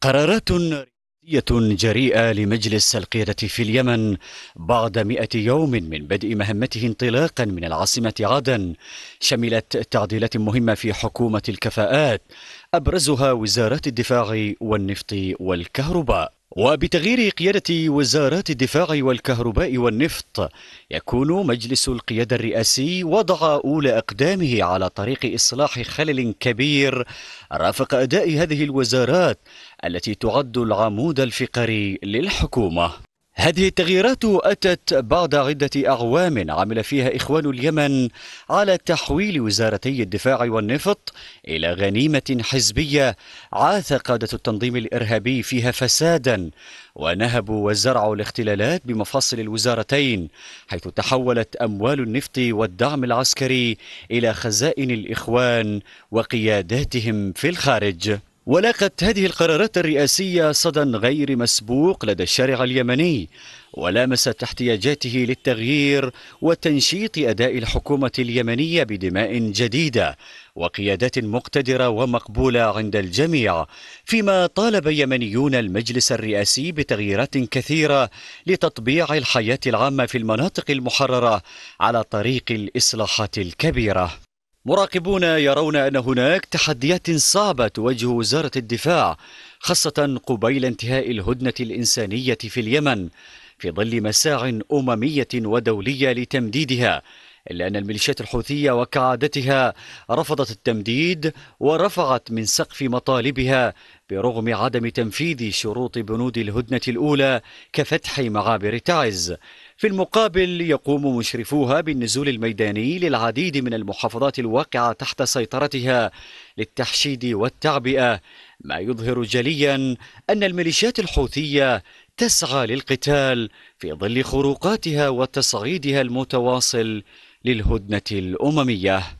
قرارات رئاسية جريئة لمجلس القيادة في اليمن بعد مئة يوم من بدء مهمته انطلاقا من العاصمة عدن شملت تعديلات مهمة في حكومة الكفاءات أبرزها وزارات الدفاع والنفط والكهرباء وبتغيير قيادة وزارات الدفاع والكهرباء والنفط يكون مجلس القيادة الرئاسي وضع أولى أقدامه على طريق إصلاح خلل كبير رافق أداء هذه الوزارات التي تعد العمود الفقري للحكومة هذه التغييرات أتت بعد عدة أعوام عمل فيها إخوان اليمن على تحويل وزارتي الدفاع والنفط إلى غنيمة حزبية عاث قادة التنظيم الإرهابي فيها فسادا ونهبوا وزرعوا الاختلالات بمفاصل الوزارتين حيث تحولت أموال النفط والدعم العسكري إلى خزائن الإخوان وقياداتهم في الخارج ولاقت هذه القرارات الرئاسية صدى غير مسبوق لدى الشارع اليمني ولامست احتياجاته للتغيير وتنشيط أداء الحكومة اليمنية بدماء جديدة وقيادات مقتدرة ومقبولة عند الجميع فيما طالب يمنيون المجلس الرئاسي بتغييرات كثيرة لتطبيع الحياة العامة في المناطق المحررة على طريق الإصلاحات الكبيرة مراقبون يرون أن هناك تحديات صعبة تواجه وزارة الدفاع خاصة قبيل انتهاء الهدنة الإنسانية في اليمن في ظل مساع أممية ودولية لتمديدها إلا أن الميليشيات الحوثية وكعادتها رفضت التمديد ورفعت من سقف مطالبها برغم عدم تنفيذ شروط بنود الهدنة الأولى كفتح معابر تعز في المقابل يقوم مشرفوها بالنزول الميداني للعديد من المحافظات الواقعة تحت سيطرتها للتحشيد والتعبئة ما يظهر جليا أن الميليشيات الحوثية تسعى للقتال في ظل خروقاتها وتصعيدها المتواصل للهدنة الأممية